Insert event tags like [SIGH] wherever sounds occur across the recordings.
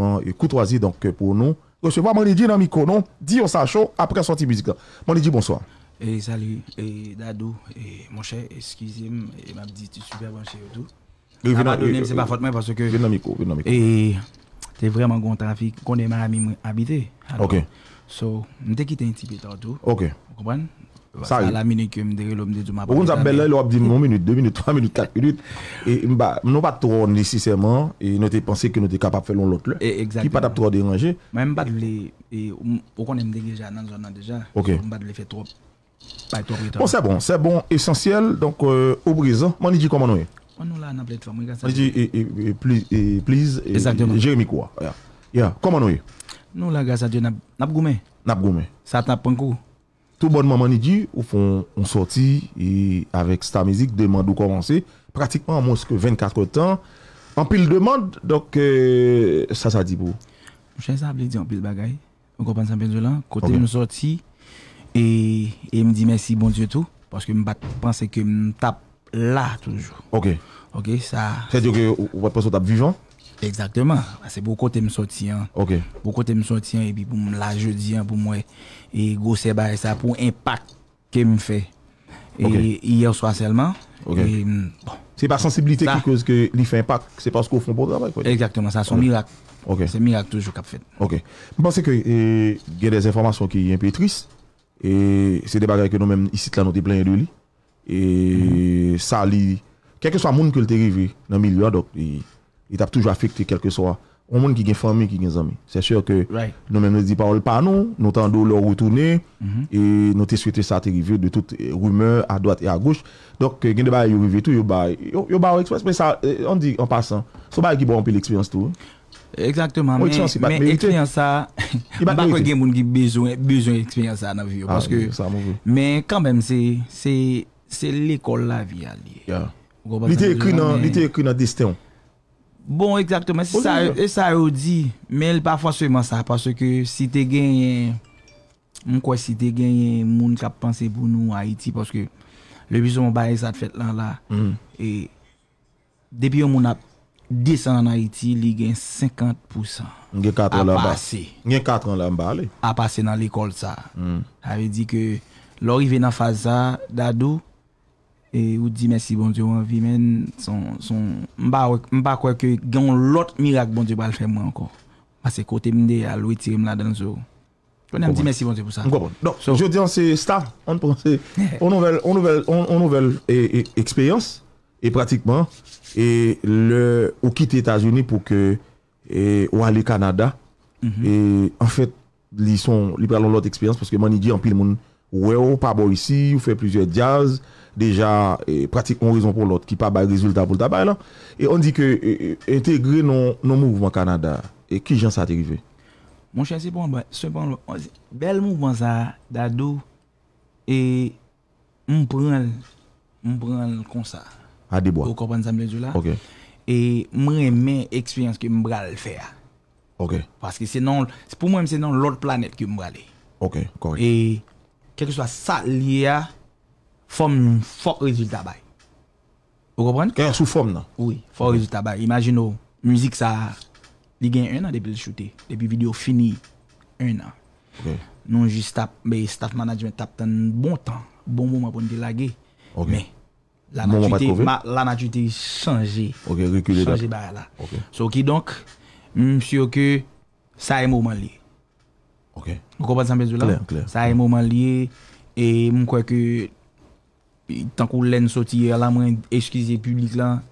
département et euh, Courtoisie. Donc, euh, pour nous, recevoir mon dans d'un micro, non, dit au Sacho après sortie musique. dit bonsoir. Et eh, salut, et eh, Dadou, et eh, mon cher, excusez-moi, et m'a dit, tu super bon chez tout. Euh, c'est pas faute, parce que. micro, micro. Et t'es vraiment bon trafic, qu'on est mal habité. Ok. So, je quitté un petit peu tantôt. Ok. Vous comprenez? Ça, la minute que je On là, minute, 2 minutes, 3 minutes, 4 minutes. Et bah, nous pas trop nécessairement, et pensé que nous étions capables de faire l'autre. Eh, Qui pas trop dérangé. Même on est déjà déjà. pas de faire trop. Bon, c'est bon, c'est bon, essentiel. Donc, euh, au brisant, comment On nous l'a On dit, et, please, et, quoi. ya Comment on est Nous, là, grâce à Ça tout bon monde il dit, on sortit et avec Star Music demande où commencer pratiquement moins que 24 temps en pile demande donc euh, ça ça dit pour sais, ça veut en pile bagaille on comprend ça bien de là côté okay. nous et il me dit merci bon Dieu tout parce que je pense que je tape là toujours OK OK ça c'est dire que vous pensez que tape vivant Eksaktenman, se pou kote m sou tiyan. Ok. Pou kote m sou tiyan e bi pou m la je diyan pou mwen e goseba e sa pou impak ke m fe. Ok. E yon sou aselman. Ok. Se pa sensibilite ke kouz ke li fe impak, se pa sou kou foun pou drabay. Eksaktenman, sa sou mirak. Ok. Se mirak toujou kap fet. Ok. Mponsen ke gen des informasyon ki yon petris, e se debagay ke nou men isit la noti plen de li, e sa li, keke swa moun ke lte rive nan mi lua dok, e... et ap toujou afekte kelke sowa. On moun ki gen fami, ki gen zami. Se chèr ke nou men nou di parol pa nou, nou tan dou lor wotounè, e nou te swete sa te givye de tout rumeur a doat e a gouch. Dok gen de baye yon givye tou, yon baye yon ba ou eksperse, men sa, on di, an pasan, sou baye ki bo anpe l'eksperyans tou. Eksakte man, men eksperyans sa, m bako gen moun ki bejoun eksperyans sa nan vi yo. Aske, sa moun. Men kanbem se, se, se l'ekol la vi a li. Ya. Li te ekri nan, li te ekri nan dest Bon, ekzaktman, si sa yo di, men pa fwanswèman sa, paswè ke si te gen yon, mwen kwa si te gen yon moun kap panse pou nou Haiti, paswè ke le bizon moun mm. baye sa tfèt lan la, e depi yon moun ap desan nan Haiti, li gen 50% a basse. A basse nan l'ekol sa. A ve di ke, lor i ven nan faza, dadou, E ou di mersi bon diyo an vi men Mba kweke gen lout Mirak bon diyo bal fè mwen ankon Pase kote mde al witi mla dan zyo Konen di bon. mersi bon diyo pou sa Non, je di an se sta An pranse, an nouvel E ekspeyans E pratikman Ou kite Etasouni pou ke Ou ale Kanada mhm. En fèt Li pralon lout ekspeyans Mwen i di an pil moun Ou bon fe plizye jazz déjà eh, pratiquement raison pour l'autre qui pas de résultat pour le tabac là. Et on dit que eh, eh, intégrer nos, mouvements Canada et qui gens ça arrivé. Mon cher, c'est bon, bah, cependant, bel mouvement ça, d'ado, et on prend, on prend comme ça. À des bois. Vous comprenez ça, là? Ok. Et moi, mes expériences que je vais faire. Ok. Parce que sinon, pour moi, c'est dans l'autre planète que je vais aller. Ok, correct. Et, quelque soit ça lié à, Fom nou fok rezultat bay. Ou kompren? Kè yon sou fom nan? Oui, fok rezultat bay. Imagin nou, mouzik sa, li gen yon an depi l choute. Depi video fini, yon an. Ok. Nou jistap, be staff management tap tan bon tan, bon mouman pou nite lage. Ok. Mè, la natiwite, bon la natiwite chanje. Ok, rekule. Chanje bay la. Ok. So ki donk, msio mm, ke, sa e mouman li. Ok. Ou kompren san bezou la? Kler, kler. Sa e mouman li, e mkwe ke, Tan kou lèn soti yè, la mwen eskize publik lan.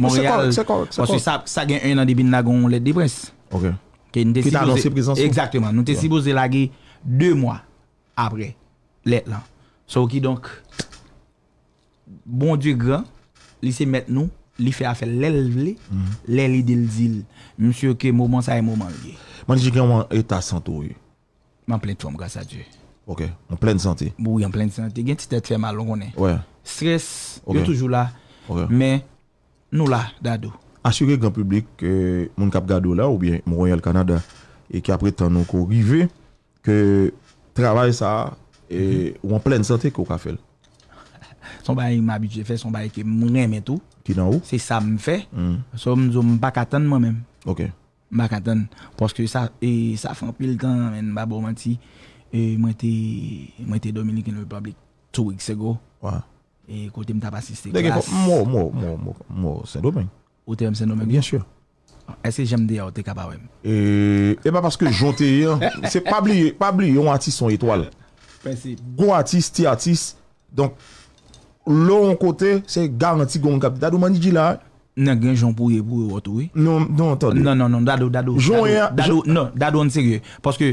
Mwen se kor, se kor, se kor. Mwen se sab, sa gen yon nan dibin lagon lèt depres. Ok. Ke nan te si boze. Exactement. Nan te si boze lage, dè mwa apre lèt lan. So ki donk, bon djè gran, li se met nou, li fe afe lèl vle, lèl idil zil. Mwen se oké, mouman sa e mouman yè. Mwen li jè gen wè, etas an tou yè. Mwen plèt fòm, gasa djè. Ok, en pleine santé. Oui, en pleine santé. Il y a une tête mal, on connaît. Ouais. Stress, okay. est toujours là. Mais nous là, dado. Assurer grand public que mon cap gado là ou bien mon Royal Canada et qui après tant nous arrivé que travail ça et mhm. ou en pleine santé qu'on a fait. [LAUGHS] Son bail m'a m'habitué fait son bail qui m'aime tout. Qui dans où C'est ça me fait. Ça mhm. me pas attendre moi-même. OK. Pas attendre parce que ça et ça fait un le temps mais pas bon E mwen te Dominik in Republic two weeks ago. Waa. E kote mta pasiste glas. Mwen, mwen, mwen, mwen, mwen, mwen, mwen. Sendo men? Ote msendo men. Bien sure. Eske jemde ya ote kapa wèm? E, eba paske jote yon. Se pabli, pabli yon atis son etwal. Pense. Gon atis, ti atis. Donk, lon kote se garanti gon kap. Dadou mani jila? Nè non, gen joun pou ye pou yo otou ye. Non, non, tade. Non, non, non, dadou, dadou. Joun yon. Non, dadou ansege. Paske...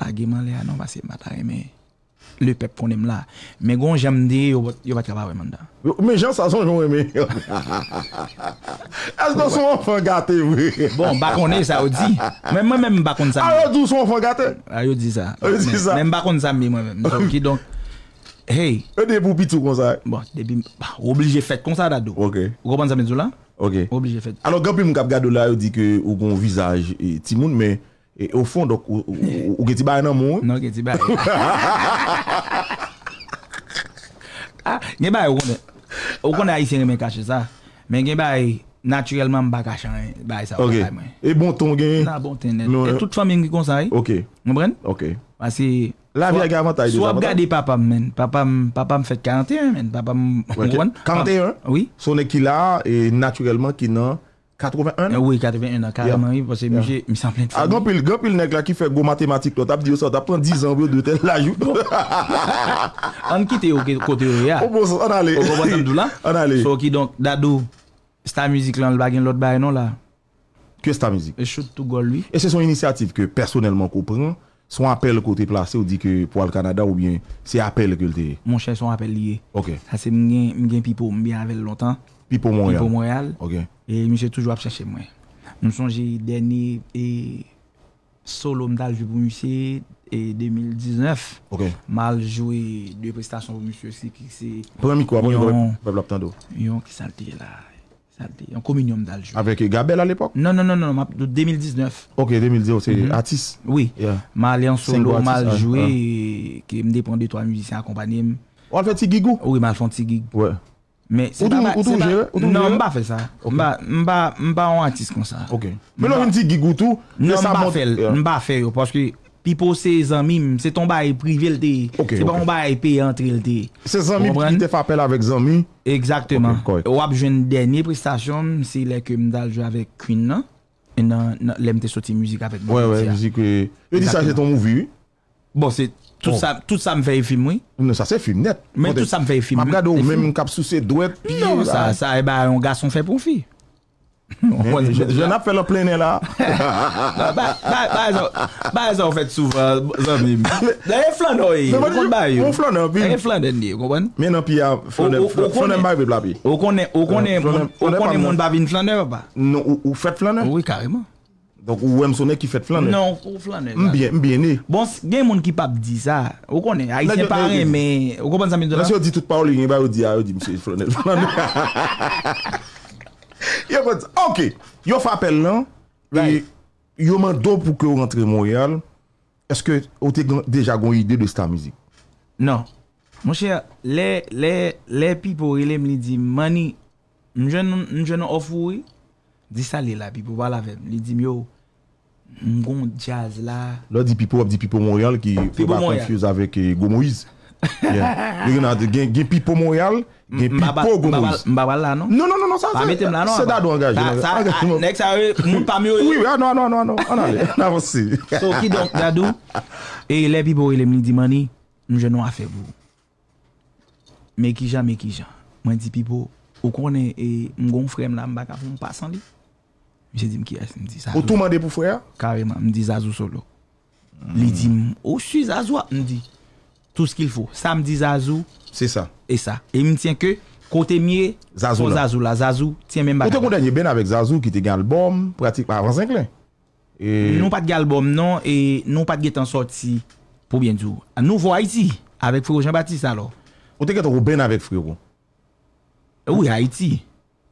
A geman li anon vase mbata eme Le pep kon eme la Men gon jemde yo vat kaba wè manda Men jen sa son jom eme A sdo sou an fon gate wè Bon bakon e sa ou di Men mwen men bakon sa mi A ou di sou an fon gate A ou di sa Men bakon sa mi mwen E de pou pitou konsa Oblige fet konsa da do Ok Ok Oblige fet Anon gampi mkap gado la ou di ke Ou kon vizaj timoun men E ou fon dok, ou geti bay nan moun? Non geti bay. [LAUGHS] Ah, Nye bay ou konde, ou konde a isenye men kache sa. Men gen bay, naturalman baka chanye, bay sa. Ok, e bon ton gen. Nan bon ton, e euh, tout chanme yon ki konsanye. Eh? Ok. Mwen bren? Ok. Wase, swap gade papam men. Papam, papam fet 41 men, papam mwen. 41? Oui. Sone ki la, e naturalman ki nan... 81? Eh oui, 81, karaman yi, pwese mi san plen ti fany. A, gwenpil nek la ki fè gwo matematik lò, ta pdi yo sa, ta pran 10 an bi yo de ten la yu. An ki te yo kote yo ya. O bon, an ale. O kon batan dou la. An ale. So ki donk, dat do, Star Music lan l bagen lot bagen lò la. Kwe Star Music? E shoot tout gol vi. E se son inisiatif ke personelman koupren, son apel kote plase ou di ke po al Kanada ou bien, se apel ke lte? Mon chè son apel liye. Ok. A se mgen pipo, mben avèl lontan. Pipo Mwoyal. Ok. E mwen se toujou ap chenche mwen. Mwen sonje deni e solo mdal jou pou mwen se e 2019. Ok. Mal jou e dwe prestasyon pou mwen se ki se... Premi kwa mwen yon... Mwen yon ki salte la... Salte yon kominyon mdal jou. Avek e Gabel al epok? Non, non, non, non, non. De 2019. Ok, 2019. Se mm-hmm. artiste. Oui. Mal yon solo mal jou e ki mde pon de to a mwen se akompanyem. Ou al fè ti gig ou? Oui, mal fè ti gig. Ouè. Non, mba fe sa. Mba anwantis kon sa. Mba fe yo. Pi pou se zanmi, se ton bay prive lte. Se ton bay pe antre lte. Se zanmi pou te fapel avek zanmi? Eksakteman. Wap jwen denye prestasyon, msi lek m dal jo avek kwen nan. E nan lem te soti mouzik avek. E di sa jeton mou vi? Tout sa m feye film wè? Non sa se film net. Men bon, tout sa m feye film wè? M ap gado ou men m kap sou se dwet. Non sa, sa e ba yon gason fe pou fi. Je na fe le plenè la. Ba e zo, ba e zo ou fet soufa. Deye flanè wè yon? Deye flanè wè yon? Deye flanè wè yon? Men an pi ya flanè wè blabi. Ou konen moun babi n flanè wè ba? Ou fet flanè? Ou karèman. Donk ou wè msonè ki fèt flanè. Non, ou flanè. Mbyen, mbyenè. Bon, gen yon moun ki pap di sa. Ou konè, a yon separe, mè, ou konè sa mè do la? Nan se yon di tout pa ou li, yon ba ou di, a ou di msè flanè flanè. [LAUGHS] Yon konè, ok, yon fapel nan, yon man do pou kè ou rentre in Montréal, eske ou te deja goun ide de Star Music? Non. Mwen chè, le, le, le pipo wè lè m li di, mani, mwen jè nan, mwen jè nan ofwou, di sa lè la Mgon jaz la Lò di pipo wap di pipo mwoyal Ki fè bak konfuse avèk eh, gomoiz [LAUGHS] Gen pipo mwoyal Gen pipo gomoiz Mbabal la non? Non, non, non, sa zè Se dadou an gaje Nèk sa wè, moun pa mwoyal An alè, an avansè So ki donk dadou E eh, lè pipo wè lè mni di mani Nou jè nou a fè bou Mè ki jan, mè ki jan Mwen di pipo Okone e mgon eh, frem la mbakaf Mwen pasan li J'ai di m ki as, m di Zazou. O tou mande pou fwe ya? Kareman, m di Zazou solo. Mm. Li di m, o su Zazou a, m di. Tout skil fwo. Sa me di Zazou. Se sa. E sa. E me tient ke, kote miye, Zazou la. Zazou la, Zazou, tien men baga. Kote kon denye ben Zazou qui te gen albom, pratik pa avan 5 Et... E... Nou pat gen albom non, e nou pat gen tan sorti pour bien djou. An nou vo Haiti, avec Friro Jean-Baptiste alors. Ou te gen ton ben avèk Friro? Ou Haiti.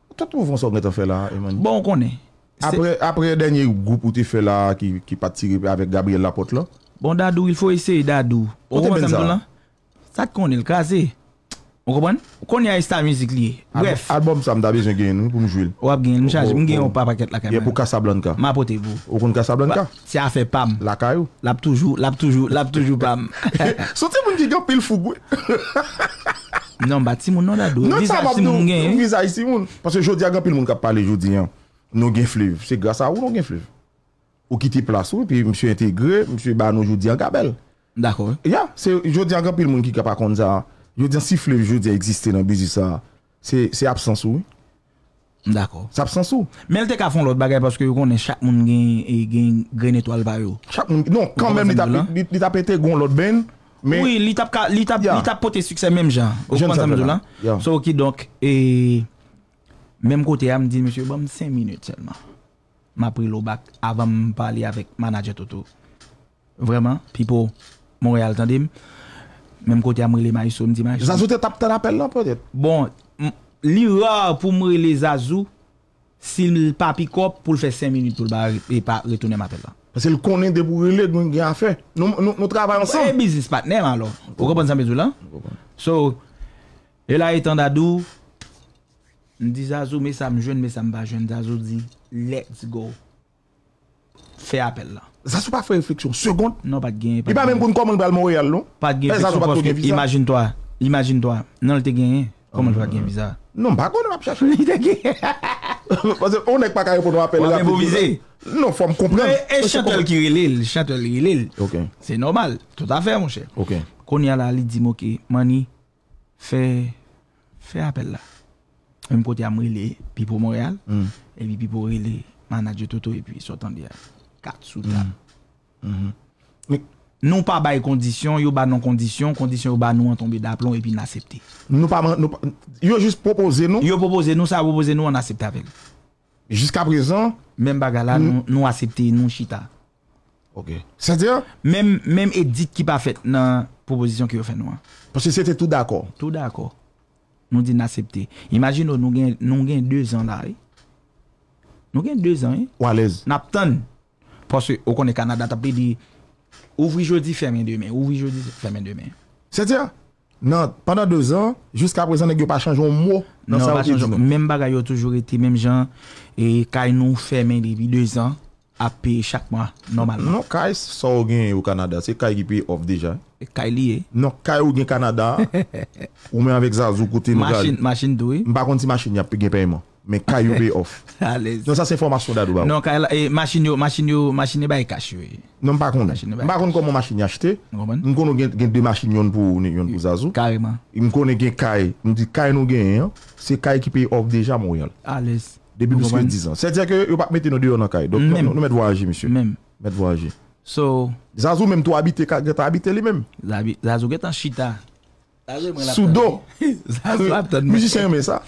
Ou ta tou von sop netan fè la, Eman? Bon, konen. Apre denye goup ou ti fè la ki patiri avèk Gabriel Lapote la. Bon dadou, il fò yisey dadou. O wè an zèmdou la. Sèk kon el kaze. O kon yè yè yè stav mizik liye. Bref. Albòm sa m dabè jèn gen, pou m jwè lè. Wè ap gen, m chanj oh, m gen ou oh. pa pakèt la kèmè. Yè pou kasa blan ka. M apote yè pou. Ou kon kasa blan ka. Ti a fè pam. La kajou. Lap toujou, lap toujou, lap toujou pam. [LAUGHS] Sote moun di gen pil foug wè. Non bat si moun, non dadou. Non sa bab nou, nous gain fleuve. C'est grâce à vous nous gain fleuve. Ou quitter place ou puis monsieur intégré, monsieur ba nous jodi en gabel. D'accord. Yeah, c'est jodi en gabel monde qui pas comme ça. Jodi si fleuve jodi exister dans business ça. C'est c'est absence oui. D'accord. C'est absence ou. Mais elle te ka font l'autre bagaille parce que connaît chaque monde gain gain green étoile par yo. Chaque monde non, quand même il t'a pété l'autre ben. Mais oui, il t'a il t'a il t'a porté succès même genre. Au point de là. So qui donc et Mem kote a m di msye, bom, 5 minute selman. Ma pri lo bak avan m pa li avik manajet oto. Vreman, pi pou Montreal Tandem. Mem kote a mrile ma yusou m di ma yusou. Zazu te tap ten apel lan pwede? Bon, li ra pou mrile Zazu si l papi kop pou l fe 5 minute pou l ba retounen apel lan. Se l konen debou rile, dwen gen a fe? Nou travay ansan? Eh, bizis patnen alo. Oko pon san bezou lan? So, e la etan dadouf mais ça me sa mais ça me sa je ba jwen. Zazou let's go. fais appel là. Zazou pas fait infraction, Seconde. Non, pas gen. pas I pa menm kon koman bal Montreal, non? pas gen. Zazou pas de gain. Imagine toi, imagine toi. Non, le te gagné? Hein. Comment l va gagner visa. Non, pas kon ap chercher. L te gen. [LAUGHS] Parce qu'on n'est pas capable pour nous appeler. Ouais, improviser. Non, faut me comprendre. Et, eh, Chantal Chantel qui relève, Chantel relève. Ok. C'est normal. Tout à fait, mon cher. Ok. il y a là, il dit, ok, Mani, fais, fais appel là. Mpote am rile, pipo Morèl, mm. epi pipo rile, manadje toto, epi sotan diè, kat soudan. Mm. Mm-hmm. Nou pa baye kondisyon, yo ba nan kondisyon, kondisyon yo ba nou an tombe da plon epi nan asepte. Nou pa man, yo jist propose nou? Yo propose nou, sa propose nou an asepte avèl. Jiska prezon? Mem bagala mm. nou asepte, nou chita. Ok. Sè diè? Mem edite ki pa fèt nan proposisyon ki yo fè nou. Pòsè sè te tout d'akòr? Tout d'akòr. Nou di nasepte. Imagino nou gen 2 an la e. Nou gen 2 an e. Ou alez. Nap ton. Porsi ou kon e Kanada taple di ouvri jodi fermen demen. Ouvri jodi fermen demen. Setya. Non. Pendan 2 an. Juska prezen e gyon pa chanjon mwo. Non sa wakil jomou. Mem bagay yo toujou eti. Mem jan. E kay nou fermen demen 2 an. api chak mwa normalan. Non, non kay sa ou gen yo Kanada, se kay ki pay off deja. E kay liye. Non kay ou gen Kanada, [LAUGHS] ou men avek zazu kote nou gali. Masin, masin dwi. Mbakon ti masin ya pe gen payman, men kay ou bay off. Alez. [LAUGHS] Non sa se informasyon dadou. Non kay, e, masin yo, masin yo, masin e yo non, bay kashwe. Non mbakon. Mbakon kon mwen masin ya chete. Mwen kon ou gen de masin yon pou, yon pou zazu. Kay man. Mwen kon gen kay, mwen di kay nou gen, se kay ki pay off deja mwen yon. Alez. Depuis plus de 10 ans. C'est-à-dire que vous pas mettre nos deux en caille. Donc nous mettons voyager monsieur. Même. Mettre voyager. So, Zazou même toi habiter tu habiter lui-même. Zazou est en chita. Soudo. Zazou a [LAUGHS] euh, musicien mais ça.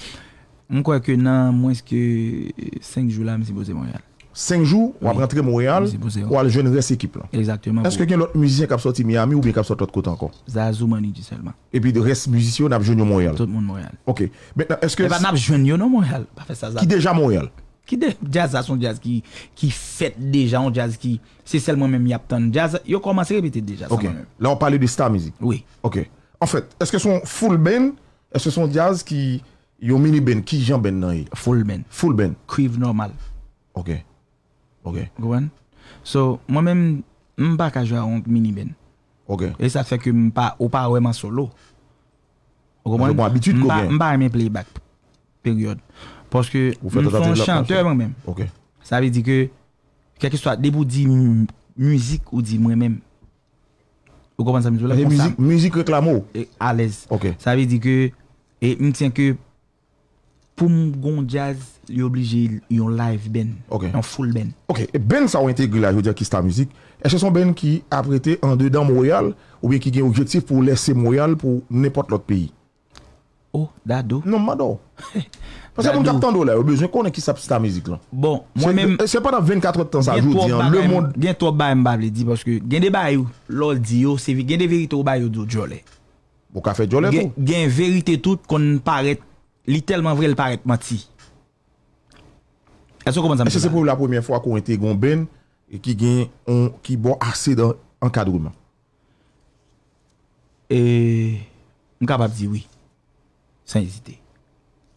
Je crois que dans moins que 5 jours là, je suis posé Montréal. 5 jours, on va rentrer à Montréal, on va jouer reste équipe. Exactement. Est-ce qu'il y a autre musicien qui a sorti Miami ou bien qui a sorti de l'autre côté encore Zazou Manidi seulement. Et puis, le reste musicien on a joué à Montréal. Tout le monde Montréal. Ok. Maintenant, est-ce que. Eh ben, on a joué à Montréal. Pas Qui déjà Montréal Qui déjà jazz, son jazz qui, qui fête déjà, un jazz qui. C'est seulement même, il a jazz. Il a commencé à répéter déjà. Ok. Là, on parlait de star music. Oui. Ok. En fait, est-ce que son full band, est-ce que son jazz qui. Yo mini band, qui Jean Ben Full band. Full band. Cuivre normal. Ok. So, mwen men mba ka jwa mwen ni men. E sa fek mwen pa ou pa wèman solo. Mwen mba bon, mwen play back. Poske mwen son chanteur mwen men. Sa ve di ke, keke swa debou di mouzik ou di mwen men. Mouzik ek la mou? A lez. Sa ve di ke, e mwen tenke pou m goun jaz li oblije yon live ben. Ok. Yon foul ben. Ok, e ben sa ou entegri la yon jaz ki sta mizik, e se son ben ki aprete an de dan mwoyal, ou be ki gen objektif pou lese mwoyal pou nepot lot peyi. Oh, da do? Non, ma do. Pasè pou m kap tan do la, ou bejwen konen ki sap sta mizik lan. Bon, mwen men... Se pa dan 24 ot tan sa joudi an, le moun... Gen to ba m bable di, poske gen de bayou lòl di yo, se vi gen de verite ou bayou do jolè. Bo ka fe jolè pou? Gen verite tout kon paret Li telman vre l paret mati. E se se pou la pwemye fwa konwen te yon ben ki bo ase an kadouman? M ka pap di wii. San ezite.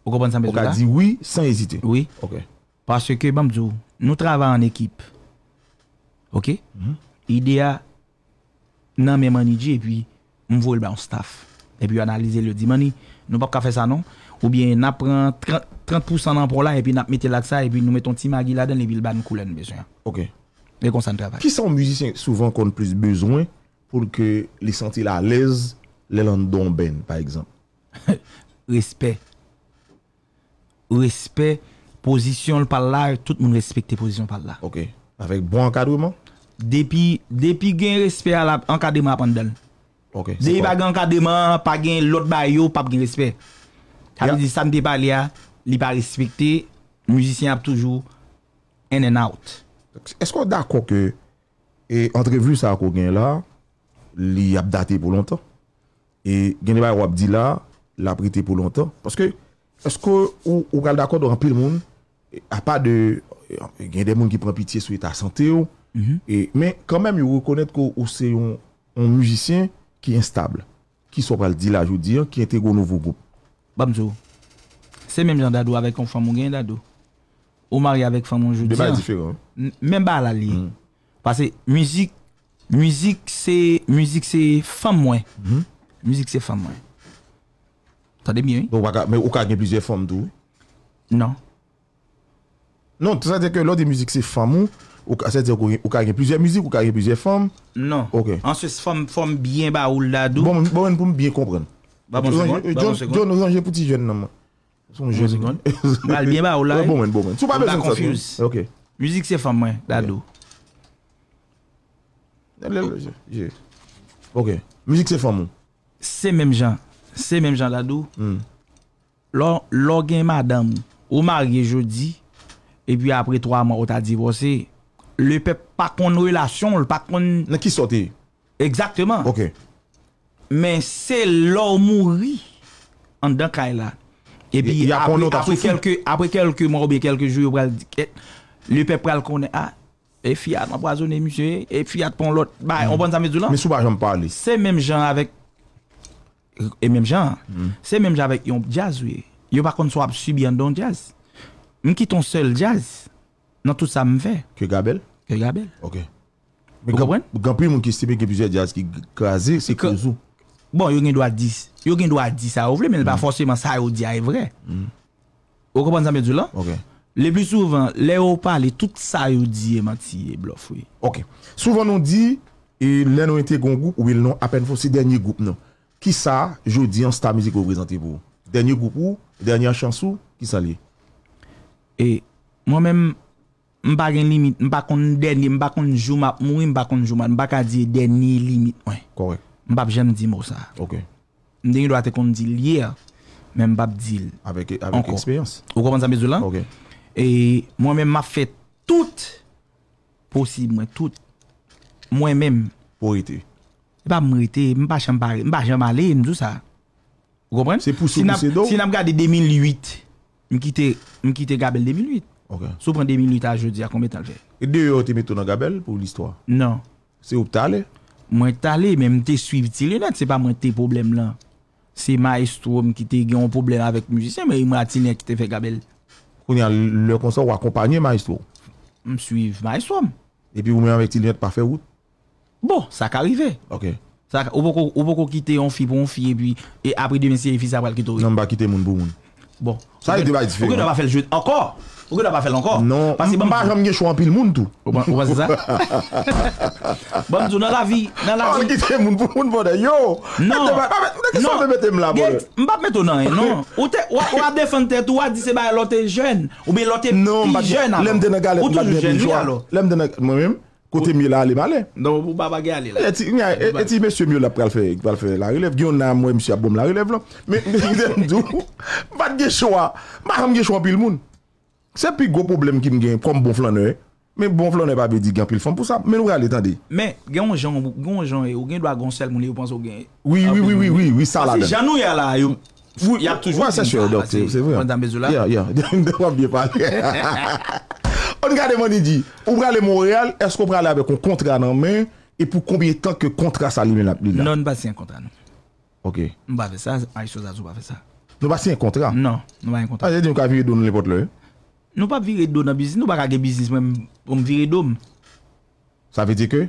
M ka di wii san ezite. Paske ke bamdjou, nou travan an ekip. Ok? Bon, mm-hmm. Idea nan men mani di e pi m vol be an staf. E pi analize l yo di mani nou pap ka fe sanon Ou bien nap pran 30% nan pro la, epi nap mette lak sa, epi nou metton ti magi la den, epi l ban koulen bezwen. Ok. Mwen konsantrafak. Ki san mouzisyen souvan kon plus bezwen pou ke li santi la lez, le lan don ben, pa ekzamp? [LAUGHS] Respet. Respet, posisyon l pal la, tout moun respekte posisyon pal la. Ok. Afek bon akadouman? Depi gen respek an kademan apan den. Ok. Depi gen akademan, pa gen lot bayo, pap gen respek. Ha li di samde pa li a, li pa respekti, moujisyen ap toujou, in and out. Esko d'akon ke entrevu sa akou gen la, li ap date pou lontan? E gen de bay wap di la, li ap rete pou lontan? Paske esko ou kal d'akon do rampi l moun? E, a pa de e, gen de moun ki pran pitiye sou etan asante ou? Men, kanmen yu rekonet ko ou se yon moujisyen ki instable. Ki so pal di la, jou di an, ki entegou nouvou boup. Bamzou, se mèm jan dadou avèk kon fèm moun gen dadou. Ou mari avèk fèm moun joudi an. Mèm ba la li. Mm. Pasè, mouzik, mouzik se fèm mwen. Mouzik mm-hmm. se fèm mwen. Tade mwen. Bon, Mè ou ka gen plizye fèm dou? Nan. Nan, tè sa dekè lò de mouzik se fèm moun, ou ka gen plizye mouzik, ou ka gen plizye fèm? Nan. Ok. An se fèm, fèm bien ba ou dadou. Bon, bon, bon, bien komprenn. Ba bon sèkon. John ozanje pouti jen nanman. Son jen sèkon. Balbyen ba ou la. Bon men, bon men. Sou pa bezèn sa ti. Mwen ta konfuse. Ok. Müzik se fèm mwen, dadou. Ok. Müzik se fèm mwen. Se mèm jan. Se mèm jan, dadou. Lò, lò gen madame, ou marye jodi, epi apre 3 mwen ou ta divose, lè pep pa kon relasyon, lè pa kon... Nè ki sote? Eksaktèman. Ok. Ok. Men se lor mouri an dan ka e la. E pi apre kelke moube kelke jou yo pral diket. Li pe pral konen a. Ah, e fiyat mabwazo ne mouje. E fiyat pon lot. Mwen mm. sou ba jom pali. Se menm e mm. jan avek yon jaz we. Yo bakon sou ap subi an don jaz. Mwen ki ton sel jaz. Nan tout sa mwen fe. Ke gabel? Ke gabel. Ok. Mwen kampi mwen ki stipe ke pize jaz ki kaze se kouzou. Bon, yon gen do a dis. Yon gen do a dis a ouvle, men pa mm. fosye man sa yon di a evre. Mm. Ok, bon, zanme djou lan? Ok. Le plus souvan, le ou pa, le tout sa yon di e mati e blofwe. Ok. Souvan nou di, e lè nou ente gongou, ou il nou apen fosye denye goup nou. Ki sa, jodi an star mizik ou prezante pou? Denye goup ou, denye an chansou, ki sa li? E, mwen men, mba gen limit, mba kon denye, mba kon juma, mwen mba kon juma, mba ka di denye limit. Korrekt Mbap jèm di mò sa. Ok. Mdè yon do a te kondil yè, men mbap dil. Avèk ekspèyans. Ou kompèn sa mè zoulan. Ok. E mwen mè m'a fè tout posib mwen tout. Mwen mè m. Po etè. Mbap mè etè, mba jèm alè, mba jèm alè, mzou sa. Ou kompèn? Se pou sou lise do. Si nan m gade 2008, mkite, mkite Gabel 2008. Ok. Sou prèn 2008 a jeudi a kompèt al fè. E deyo te meto nan Gabel pou l'istwa? Non. Se ou ptè alè? Mwen talè, men mwen te suivi ti le net, se pa mwen te problem lan. Se maestro mwen ki te gen yon problem avèk moujisyen, men yon mwen ati net ki te fèk abèl. Koun ya lè konsor wakompanyè maestro? Mwen suivi maestro mwen. E pi mwen yon vek ti le net pa fè wout? Bon, sa ka rive. Ok. Sa ka, ou poko, ou poko ki te yon fi pou yon fi e pi, e apri demen si yon fi sa pral ki to. Non ba ki te moun bou moun. Bon. Sa yon diba yon di fè yon. Ok, non ba fè l jout. Oko! Ou gè dè pa fè lè ankon? Non, mba jèm gè chouan pil moun tou. Ou wè se sa? Bon, mdou nan la vi. Nan la vi. An gè te moun pou moun vode, yo! Non! Nan, mbap mè tou nan e, non. Ou te, ou a defante, ou a dise baye lote jèn. Ou me lote pi jèn alò. Non, mbap gè, lem dene gale, mbap gè pi jò. Ou tou jèn li alò? Lem dene, mwen mèm, kote mi lalè malè. Non, mbap bagè alè la. Eti, eti, eti, eti, eti, eti, eti, eti, eti, et Se pi go problem ki m gen, prom bon flan e, men bon flan e pa be di gen pil fom pou sa, men ou re ale tande. Men gen ou jan ou gen do a gon sel mouni ou panso gen... Oui, oui, oui, oui, oui, oui, ça la den. Janou ya la, y a toujou. [LAUGHS] [LAUGHS] Ou an se chè ou do, se vè. Pwèn dan bezou la. Ya, ya, ya, yon de wap liye pal. On nga deman di di, ou pre ale Montréal, esk ou pre ale ave kon kontra nan men, e pou konbye tank kontra sa li men la. Non, nou ba si yon kontra nan. Ok. Nou ba ve sa, ay chouz a zou ba ve sa. Nou ba si yon kontra? Nou pa vire do nan biznis, nou pa kage biznis mwen moun vire do m. Sa ve di ke?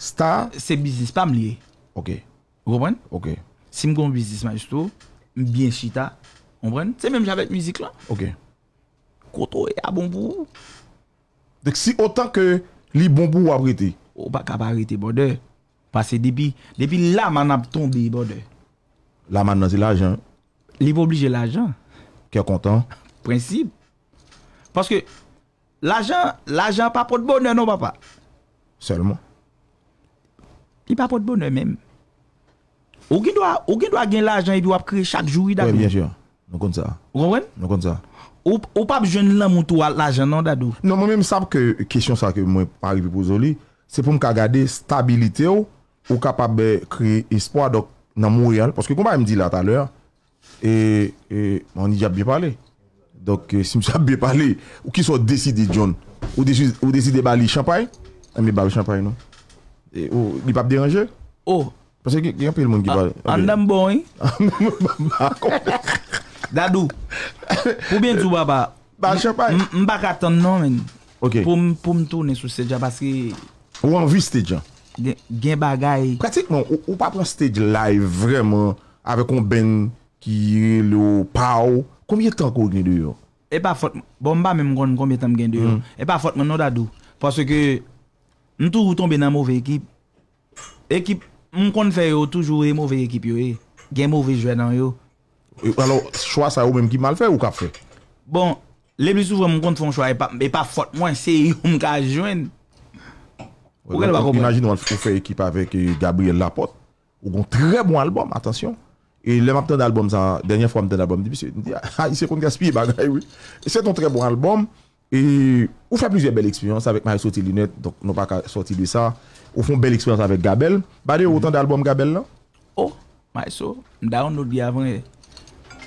Sta? Se biznis pa m liye. Ok. Wou mwen? Ok. Sim kon biznis majistou, mbyen chita, wou mwen? Se mwen javek mizik la. Ok. Koto e a bonbou. Dek si otan ke li bonbou wap rete? Ou pa kaba rete bode. Pase depi, depi la man ap tombe bode. La man ap tombe l'ajan? Li pou oblige l'ajan. Kè kontan? Prinsip. Paske l'ajan pa pot bonnen non wap pa? Selman. Pi pa pot bonnen men. O gen do a gen l'ajan, e do ap kre chak jouri da men? Ben jir, nan kont sa. Rouen? Nan kont sa. Ou pa jen lan mou tou al l'ajan non, nan dadou? Non, mwen men sap ke kèsyon sa ke mwen pari pi pou zoli, se pou m kagade stabilite ou, ou kapab kre espwa dok nan moun real. Paske kouman yon di la taler, e, e, mwen nijap bi pale. Dok, euh, si msha be pale, ou ki sou deside, John? Ou deside bali champay? Ame eh, bali champay, nou? Ou, li pap deranje? Ou? Pase gen apel moun ki bali? Andam bon, yi? Andam bon, bako. Dadou, pou bende ou baba? Bal champay? Mbak atan nou, men. Ok. Pou mtoune sou seja, paske... Ou anvi stage, an? Gen bagay. Pratik, nou, ou pap an stage live, vremen, avek ou ben ki lou pao... Combien de temps vous vous dehors Et pas faute. Bon, bah même combien de temps gagné dehors. Mm. Et eh, pas faute maintenant d'adou parce que nous tous tombés dans mauvaise équipe. Équipe mon compte faire toujours une eh, mauvaise équipe eh. y a un mauvais joueur dans yo. Alors choix ça vous même qui mal fait ou qui a fait. Bon, les plus souvent mon compte font choix et pas et pas faute moi c'est [LAUGHS] yo me ca joindre. imaginer on fait équipe avec Gabriel Laporte. Ou un très bon album, attention. E lem ap ten d'albom zan, denye fwa ap ten d'albom, dipi ah, se yon di a, a yi se kon kaspi e bagay wè. Se ton tre bon albom, e non non? oh, ou fwa plye bel ekspiyans avèk ma yon soti lunet, donk nou pa ka soti lwè sa, ou fwa bel ekspiyans avèk Gabel. Bade yon otan d'albom Gabel nan? Ou, ma yon soti, mda yon nou di avan e,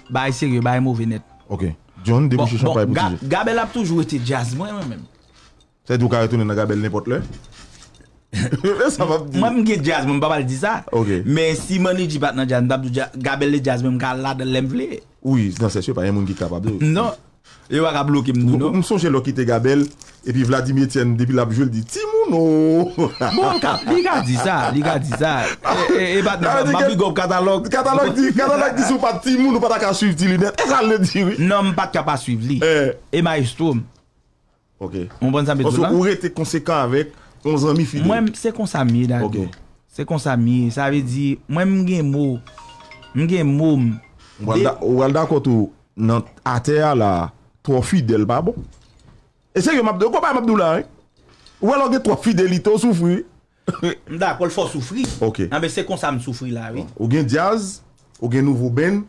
ba yi segye, ba yi mou venet. Ok, John, debi chè chan pra yon pouti jè. Gabel ap touj wè te jaz mwen mè mèm. Se yon kare toune nan Gabel ne pot lè [LAUGHS] Mwen gen jazmen, mwen papal di sa Men si mweni di pat nan jazmen Dap di gabel le jazmen mwen ka lade lem vle Ou yi, nan se sè pa yon mwen ki kapab Non, yon wak a blokim nou Mwen sonjè lò ki te gabel E pi vladimi etienne depi la bijouel di timounou Bon [LAUGHS] ka, li ka di sa Li ka di sa E pat e, e nan, mwen pi go katalog Katalog di sou pat timounou pata ka suiv ti linet E sa linet di wè Non, mwen pat ka pa suiv li eh. E maestoum On se ou rete konsekant avek Mwen se konsa mi dago Se konsa mi, sa ve di Mwen mwen gen mou Mwen gen mou Ou al dakot ou nan atea la Twa fidel babo E seyo Mabdou, kon pa Mabdou la Ou al an gen twa fidel ito e eh? soufri [LAUGHS] Mwen dakot ou l fo soufri Mwen se konsa mi soufri la Ou gen jazz, ou gen nouvo ben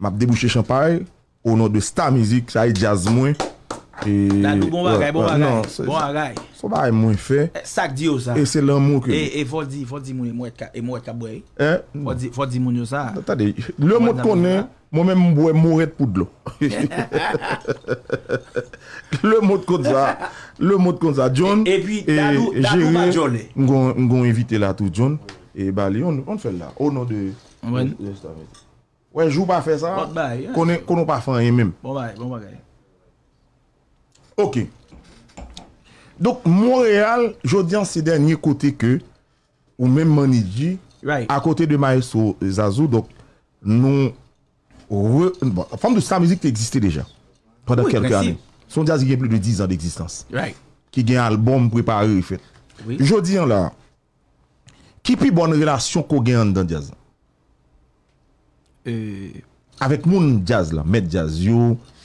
Mabde Boucher Champagne Ou nan de star music, sa e jazz mwen Danou bon bagay, bon bagay non, Bon bagay Sak diyo sa E foti mounen mwet ka bwe Foti mounen sa Le mwet konen Mwen mwen mwet mwet poudlo [LAUGHS] Le mwet konen Le mwet konen E pi danou Ngon evite la tout joun E bali, on fè la Onan de Jou pa fè sa Konen konon pa fè anye men Bon bagay, bon bagay Ok. Donc, Montréal, je dis en ce dernier côté que, ou même Manidji, à côté de Maestro Zazu, donc, nous, en bon, forme de star music qui existait déjà, pendant quelques années. Son jazz y est plus de 10 ans d'existence. Qui gagne un album, prépareux, et fait. Je dis en là, qui plus bonne relation qu'on gagne dans le jazz? Euh. Avec mon jazz,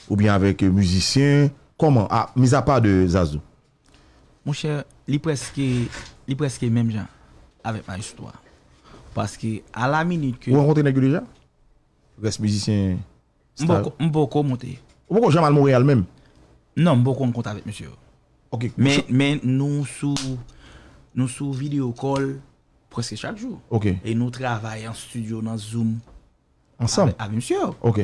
ou bien avec euh, musicien, Comment ah, Mis à part de Zazou. Mon cher, il presque, li presque même gens avec ma histoire. Parce que à la minute que. Vous rencontrez Nagul déjà Reste musicien. beaucoup monté. beaucoup jamais à Montréal même Non, beaucoup on compte avec monsieur. Ok. Mais, mais nous sous nous sous vidéo call presque chaque jour. Ok. Et nous travaillons en studio dans Zoom. Ensemble avec monsieur. Ok.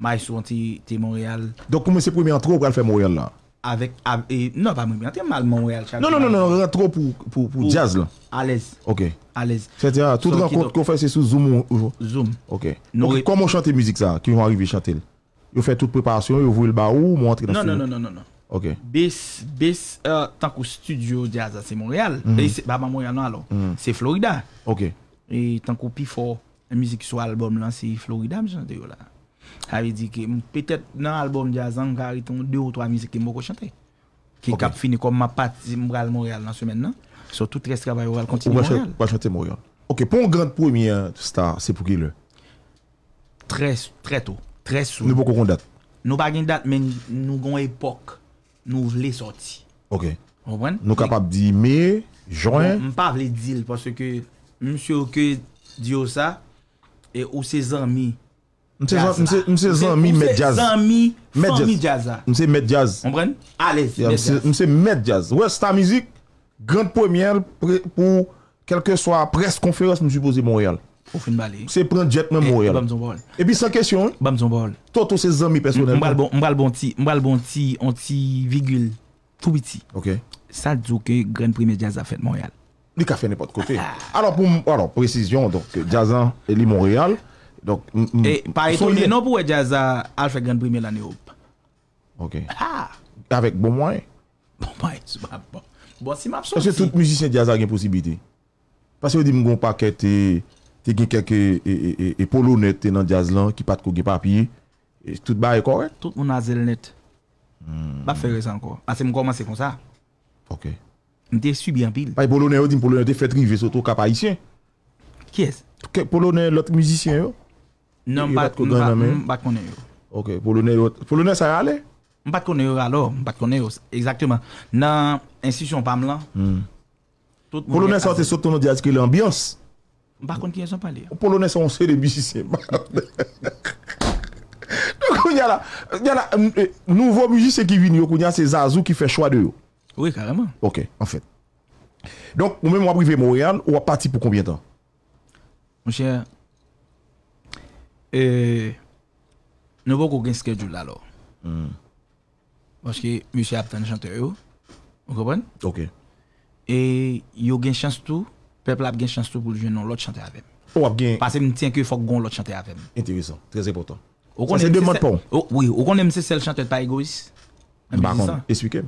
Maïsou, t'es Montréal. Donc, comment c'est premier intro pour faire Montréal là avec, non pas pour faire mal Montréal non non non non trop pour pour, jazz là à l'aise ok à l'aise c'est à dire toute rencontre qu'on fait c'est sur zoom zoom ok Comment comment chanter musique ça qui vont arriver chanter vous faites toute préparation vous voulez le barou montrer non non non non non non ok bis bis euh, tant que studio jazz c'est Montréal mm c'est bah, bah Montréal non alors mhm. c'est Florida ok et tant que plus fort la musique sur l'album là c'est Florida Havè di ke, petèt nan alboum dja zang hariton, 2 ou 3 mizè ke moko chante. Ki kap fini kom ma pati mbral Montréal nan semen nan. Sotou tres travay oral kontinu Montréal. Ok, pon grand pou emi star, se pou ki lè? Tres, tres to, tres sou. Nou bako kon dat? Nou bagen dat men nou gon epok, nou bon, vle sorti. Ok. Mwen kapap di mi, joun? Mwen pa vle dil, pwase ke msio ke di yo sa, e ou se zan mi M. zanmi Met Jazz. M. fami Jazz la. Ah. Mse M. Jazz. Ombren? Alez, Med Jazz. Mse Med Jazz. Ouè, sta mizik, grand premier pou kelke swa pres konferans montréal pose Montreal. Ou fin c'est Mse jet eh, montréal et puis sans question E pi san personnel. Bam zon bol. Toto se bon ti, mbal tout biti. Ok. ça dit que grande première Jazz a fait Montréal. Li café pas pas kote. Alors pour alors, précision donc, Jazzan, li montréal Pari tonye nan pou e jaz a alfa gen bre mel ane ou Ok Avek bon mwen Bon mwen sou Mwen se mabso si Mwen se tout moujisyen jaz a gen posibiti Pas se ou di mgon paket te gen keke e polonet nan jaz lan ki pat kou gen papye Tout ba ekore Tout moun a zel net Ba fere san kore Ase mkon man se kon sa Ok Mte subi an pil Pari polonet ou di mpolonet e fet rive soto kap a isyen Ki es? Polonet lot moujisyen ou Non, mba konen yo. Ok, polonè yo. Polonè sa yalè? Mba konen yo alò, mba konen yo. Eksaktèman. Nan, insisyon pam lan. Hmm. Polonè sa anse sotoun an di aske lè ambiyans? Mba konen ki yon san palè. Polonè sa anse de mbi jise mba. Nou kon yon la, nou yon la, nou yon la mbi jise ki vin yo, kon yon la se Zazu ki fè chwa de yo. Oui, karèman. Ok, an fèt. Donk, ou mè mwa brive Morian, ou wapati pou konbien tan? Mwenche... E, nou pou kou gen skedjou la lò. Hmm. Bwanski, yon se ap tane chante yo. Ou kopan? Ok. E, yon gen chans tou, peple ap gen chans tou pou jwenon lò chante avem. Ou ap gen... Pase mn tenke fok goun lò chante avem. Interesant. Trez epotant. Ou kon emse... Sase demot pou? Ou kon emse sel chante et pa egoist. Mwen mwen disa? Eswike?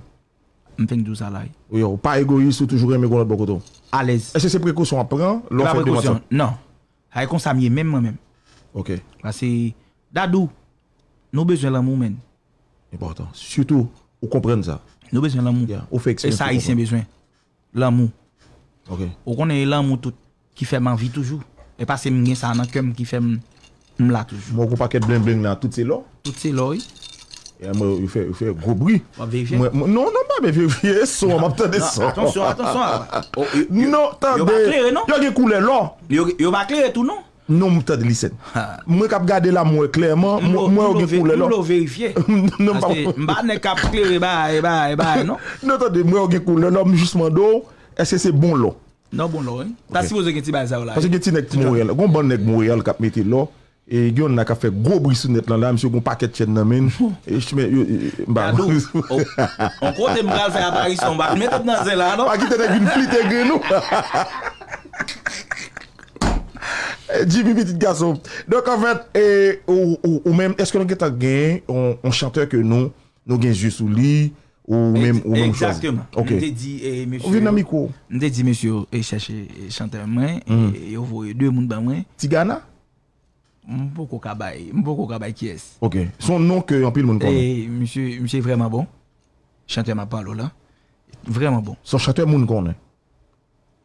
Mwen feng dou zalay. Ou yo, pa egoist ou toujou reme goun lò bokotou. Alez. E se se prekousyon apren, lò fèk demotan. Non. Ok. Pase dadou, nou bezwen l'amou men. Important. Soutou, ou komprenne za. Nou bezwen l'amou. Ou fèk se mbezwen. E sa yi se mbezwen. L'amou. Ok. Ou konen l'amou tout ki fèm anvi toujou. E pase mgen sa nan kem ki fèm mlak toujou. Mwen kou paket bleng bleng nan tout se lò. Tout se lò yi. E a mwen yu fè gò brù. Mwen vevye. Non, non mwen vevye. E son, mwen ap ten de son. Aton son, aton son. Non, tan de. Yon bak lè yon. non t'as de lycée moi cap garder là moi clairement moi aucun vérifier non pas ne cap clair e e e non [LAUGHS] non moi là justement est-ce que c'est bon là non bon là Je hein? que bazar là parce que hein? nek bon là et [LAUGHS] [LAUGHS] oh, on n'a qu'à faire gros bruit sur net là l'âme monsieur Je paquet chaîne dans men et je on compte me faire apparition on va mettre dans là non pas quitter une flite Jibi bitit gaso. Dok avet, ou men, eske nou gen ta gen, ou chanteur ke nou, nou gen Jisou Li, ou men, ou moun chan. Exactement. Ok. Mwen de di, mwen de di, monsi, chanteur men, yo vwe, dwe moun ban men. Tigana? Mwen mm, pou kou kabay, mwen mm, pou kou kabay kyes. Ok. Son nou ke yon pil moun konen? Eh, monsi, monsi vreman bon. Chanteur ma palo la. Vreman bon. Son chanteur moun konen?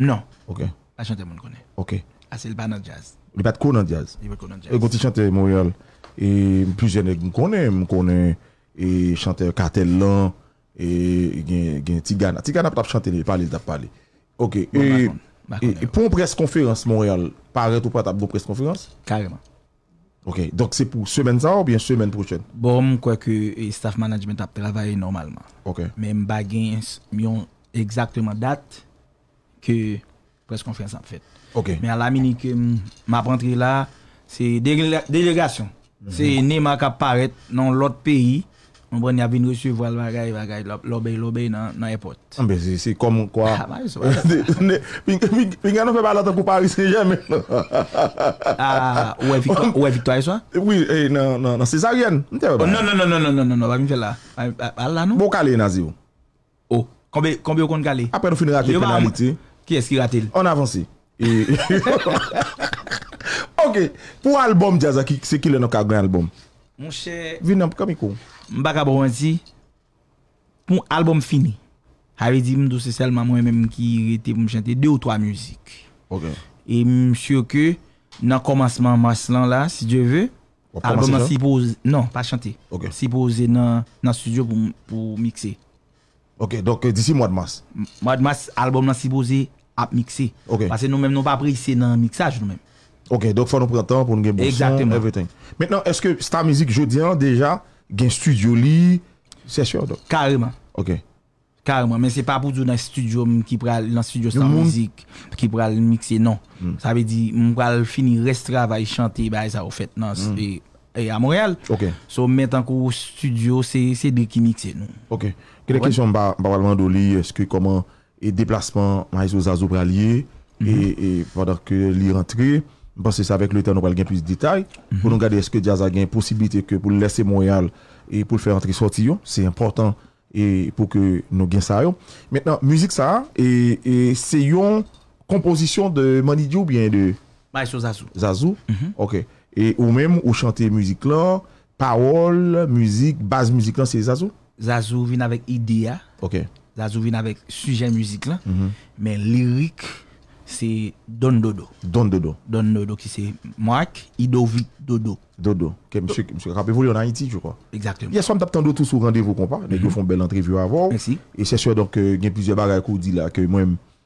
Non. Ok. A chanteur moun konen. Ok. Ase ah, l banan jazz. Li bat konan jazz? Li bat konan jazz. E go ti chante Moriol? E mpouzene mkone, mkone e chante katel lan, e gen tigan. Tigan ap tap chante li, pali l tap pali. Ok, e pon pres konferans Moriol, paret ou pat ap do pres konferans? Kareman. Ok, donk se pou semen za ou bien semen prochen? Bon, kwek e eh, staff management ap travaye normalman. Ok. Men bagen miyon ekzakteman dat ke pres konferans ap fet. Mais à la minute que je hum, rentré là, c'est délégation. Mhm. C'est Nema qui apparaît dans l'autre pays. On va venir recevoir le bagage, bagage, dans ah, C'est comme quoi. Ah, bah, [LAUGHS] ne fait pas l'autre pour Paris Saint-Germain. [LAUGHS] Ah, Victoire ça? Oui, eh, non, non, non, Césarienne. Oh, non, non, non, non, non, non, non, non, va me faire là. Ah, là, non? Bon, Nazio. Oh, oh combien on compte non, Après, on bah, non, On avance. E- [LAUGHS] ok, pou albom jazakik, se ki le nou ka gran albom? Mwen se... Vinan pou kamiko? Mbak a bowen si, pou albom fini Havè di mdou se sel mamwen mèm ki rete pou m chante De ou to a müzik Ok E msye ke, nan komasman mas lan la, si je ve Albom nan si pose, nan, pa chante Si pose nan studio pou mikse Ok, dok disi mwad mas Mwad mas, albom nan si pose... ap miksè. Ok. Pase nou mèm nou pa preysè nan miksaj nou mèm. Ok. Dok fòn nou prantan pou nou gen bousan. Exactement. Mètenan, eske sta mizik jodian deja gen studio li? Sè sè yo? Kareman. Ok. Kareman. Men se pa pouzou nan studio nan studio san mizik ki pral miksè. Non. Sa ve di m pral fini restrava y chantè ba y sa ou fèt nan a hmm. Montreal. Ok. So men tanko studio se de ki miksè nou. Ok. Kè de kèsyon ba wèlman do li eske koman e deplasman Maesyo Zazu pralye e padak li rentre ba se sa vek le ten nou pal gen plus detay mhm. pou nou gade eske Diasa gen posibilite ke pou lese Montreal e pou l fè rentre sorti yon se important pou ke nou gen sa yon menan, muzik sa e se yon kompozisyon de Manidou bien de Maesyo Zazu e ou menm ou chante muzik la parol, muzik, baz muzik la se Zazu Zazu vin avèk Idia ok la Zouvine avec sujet musique là, mhm. mais lyrique, c'est Don Dodo. Don Dodo. Don Dodo qui c'est Marc Idovic Dodo. Dodo. Que monsieur, monsieur rappelez-vous, en Haïti, je crois. Exactement. Hier soir, m'taptando tout sur rendez-vous qu'on parle. Les mhm. deux font belle entrevue avant. Merci. Et c'est sûr, donc, euh, il y plusieurs bagages qu'on dit là, que moi,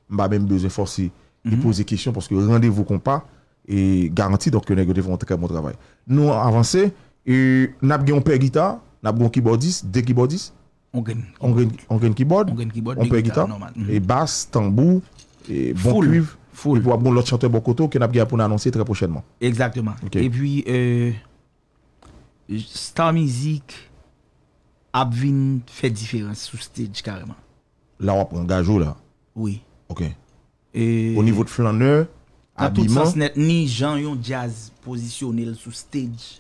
m'a même besoin forcer de mhm. poser des questions parce que rendez-vous qu'on parle est garanti, donc, que les faire un bon travail. Nous, avancer, et n'a pas un père guitare, n'a pas un keyboardiste, deux keyboardistes. On gen kibod, on pe gita, bas, tambou, bon kuiv, pou ap goun lot chanteur bokoto, ken ap gen ap pou nan anonsi tre pochenman. E pwi, star mizik ap vin fe diferans sou stedj kareman. La wap gangajo la? Oui. Ok. O nivou de flaner, abiman? Nan tout sens net, ni jan yon jazz posisyonel sou stedj.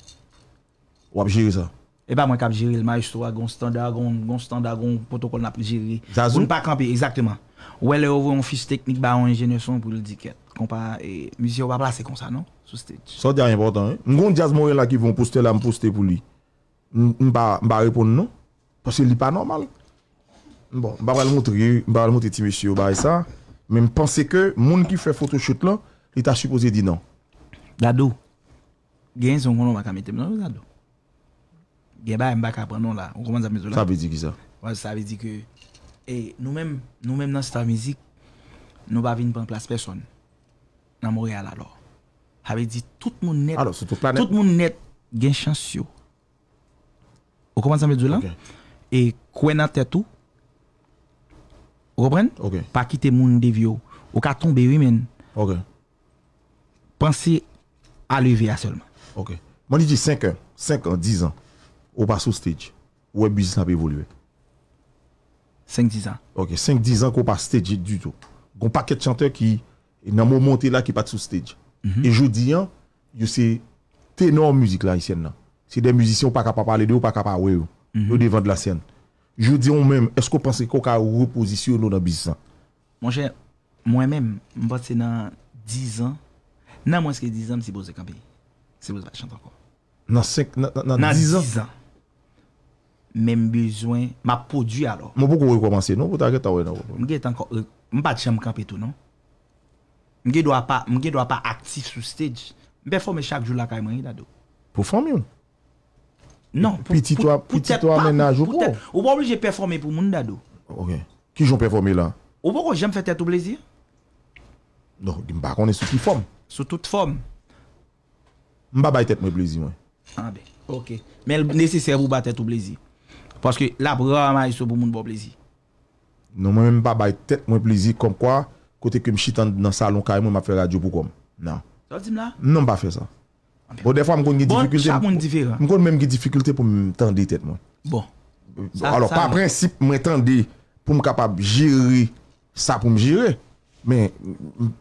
Wap jiri sa? E eh pa mwen kap jiri l maestwa goun standa goun, goun standa goun, potokol nap jiri. Zazou? Goun pa kampi, ekzakteman. Ou e le ouve yon fis teknik ba yon enjene son pou l diket. Kompa, e, mwen si yo ba plase kon sa, non? Sou stij. Sot ya yon important, eh. Mwen goun jazz moun yon la ki voun poste la, mwen poste pou li. Mwen ba, mwen ba repon non? Pwese li pa normal? Mwen bon, ba, mwen ba l montri, mwen ba l montri ti mwen si yo ba e sa. Men mwen pense ke, moun ki fwe photoshot la, li ta chupose di nan. Dado. Gen son kon Gen ba mba ka pranon la. Ou koman zan medzou lan. Sa ve di ki sa. Ou an, sa ve di ki, e, nou men nan sita mizik, nou ba vin pan plas person, nan Moreal alor. Sa ve di, tout moun net, tout moun net gen chans yo. Ou koman zan medzou lan, e kwen nan tetou, ou repren, pa kite moun devyo, ou ka ton be wimen, ok, panse, aleve ya selman. Ok. Mon di di 5 an, 5 an, 10 an. Ou pa sou stage Ou e bizis nan pe evolve 5-10 an Ok 5-10 an Ou pa stage du tout Gon pa ket chanteur ki Nan mou monte la ki pat sou stage E joudi an Yo se Tenor mouzik la isyen nan Se de mouzisyon pa kapap pale de ou pa kapap awe ou Ou de vande la sien Joudi an mèm Esko panse kon ka reposisyon nou nan bizis an Mwen jè Mwen mèm Mwen patse nan 10 an Nan mwen seke 10 an Si boz e kampe Si boz pa chante an kon Nan 5 Nan 10 an même besoin, m'a produit alors. Mon beaucoup recommencer, non? Pour ta ah non? encore, euh, m'pas de camper tout, non? doit pas, doit pas actif sur stage. Je former chaque jour la caïman dado Pour former Non, pour petit toi, petit toi ménage ou être Ou pas obligé performer pour monde là OK. Qui j'ont performé là? Ou pourquoi j'aime faire tout plaisir? Non, pas, est sous toute forme? Sous toute forme. M'pas tête mon plaisir Ah ben, OK. Mais nécessaire pour battre tout plaisir. Paske lap rama yi sou pou moun bo plezi. Non mwen mwen pa bay tèt mwen plezi komkwa kote ke m chitande nan salon kaje mwen ma fe radio pou kom. Non. Non mwen pa fe sa. Bo defa m kon gen bon, difikulte. M kon men gen difikulte pou m tende tèt mwen. Bon. bon pa prinsip mwen tende pou m kapab jiri sa pou m jiri. Men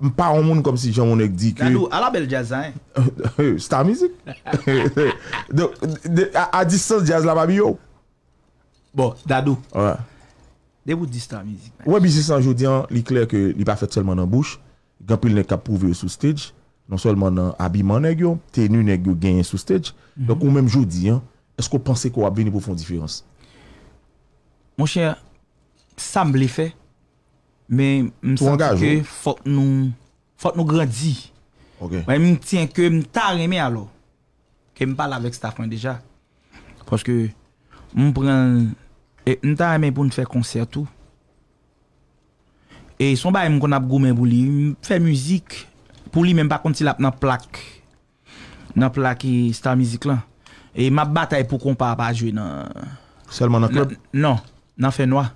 m pa an moun kom si joun moun ek di ke. Nan nou ala bel jazz an. [LAUGHS] Star music. [LAUGHS] [LAUGHS] A distance jazz la ba bi yo. Bo, dadou. De pou distan mizik. Ouè bizisan joudian, li kler ke li pa fet selman nan bouche. Gampil ne kap pouve sou stage. Non selman nan abiman negyo. Tenu negyo genye sou stage. Mhm. Donk ou mèm joudian, esko panse ko wap vini pou fon difirans? Mwen chen, sa m li fe. Men, m sensi ke fok nou fok nou gradi. Men, m tien ke m ta reme alo. Ke m pala vek stafon deja. Ponch ke... Mwen pren... E n tan reme pou n fè konsert ou. E son ba em kon ap goume pou li. Fè müzik. Pou li men pa konti la ap nan plak. Nan plak e star mizik lan. E map batay pou kon pa ap a jwe nan... Selman nan klub? Nan. Non, nan fè noa.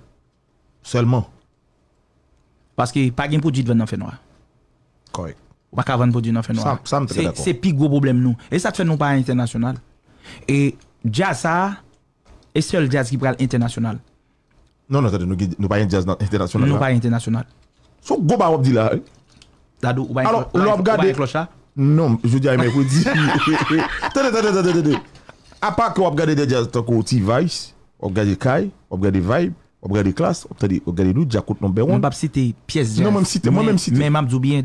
Selman? Paske pa gen pou di dwen nan fè noa. Korrekt. Wa ka ven pou di nan fè noa. Sa m prezè dako. Se pi go problem nou. E sa te fè nou pa an internasyonal. E dja sa... et seul jazz qui parle international. Non, non, nous n'avons pas un jazz international. Nous pas international. di là. Dado, ou Non, Non, je dis à mes dit. Attendez, [LAUGHS] attendez, attendez, À part que vous gardé des jazz, tant avez vice vous regardez Kai, vous regardez Vibe, vous regardez Class, vous regardez nous, Jacob Number Non, Je ne pas citer pièce Non, même citer, moi même citer. Mais je bien